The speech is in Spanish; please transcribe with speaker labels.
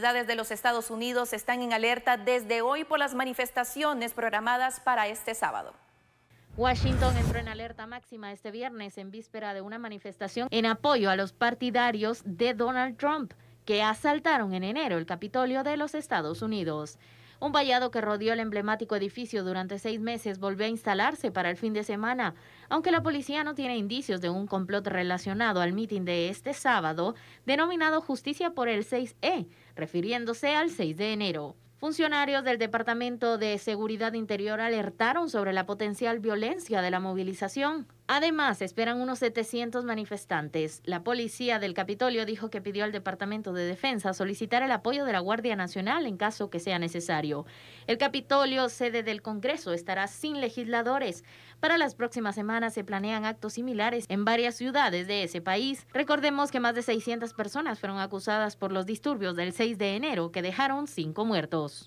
Speaker 1: de los Estados Unidos están en alerta desde hoy por las manifestaciones programadas
Speaker 2: para este sábado. Washington entró en alerta máxima este viernes en víspera de una manifestación en apoyo a los partidarios de Donald Trump que asaltaron en enero el Capitolio de los Estados Unidos. Un vallado que rodeó el emblemático edificio durante seis meses volvió a instalarse para el fin de semana. Aunque la policía no tiene indicios de un complot relacionado al mitin de este sábado, denominado Justicia por el 6E, refiriéndose al 6 de enero. Funcionarios del Departamento de Seguridad Interior alertaron sobre la potencial violencia de la movilización, Además, esperan unos 700 manifestantes. La policía del Capitolio dijo que pidió al Departamento de Defensa solicitar el apoyo de la Guardia Nacional en caso que sea necesario. El Capitolio, sede del Congreso, estará sin legisladores. Para las próximas semanas se planean actos similares en varias ciudades de ese país. Recordemos que más de 600 personas fueron acusadas por los disturbios del 6 de enero que dejaron cinco muertos.